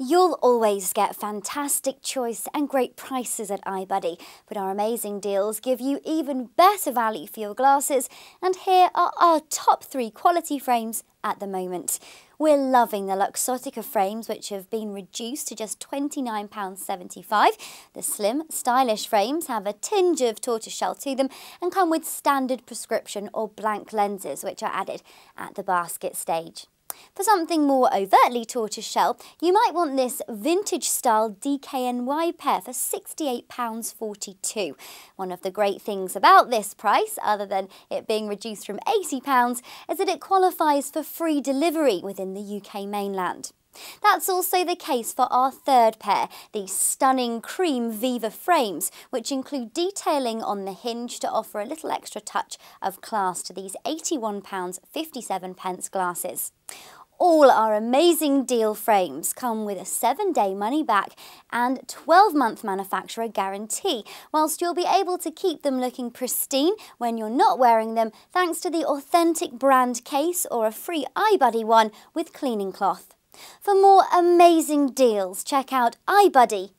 You'll always get fantastic choice and great prices at iBuddy, but our amazing deals give you even better value for your glasses, and here are our top three quality frames at the moment. We're loving the Luxottica frames, which have been reduced to just £29.75. The slim, stylish frames have a tinge of tortoiseshell to them and come with standard prescription or blank lenses, which are added at the basket stage. For something more overtly tortoiseshell, you might want this vintage style DKNY pair for £68.42. One of the great things about this price, other than it being reduced from £80, is that it qualifies for free delivery within the UK mainland. That's also the case for our third pair, the stunning cream Viva frames, which include detailing on the hinge to offer a little extra touch of class to these £81.57 glasses. All our amazing deal frames come with a seven day money back and 12 month manufacturer guarantee, whilst you'll be able to keep them looking pristine when you're not wearing them thanks to the authentic brand case or a free iBuddy one with cleaning cloth. For more amazing deals, check out ibuddy.co.uk.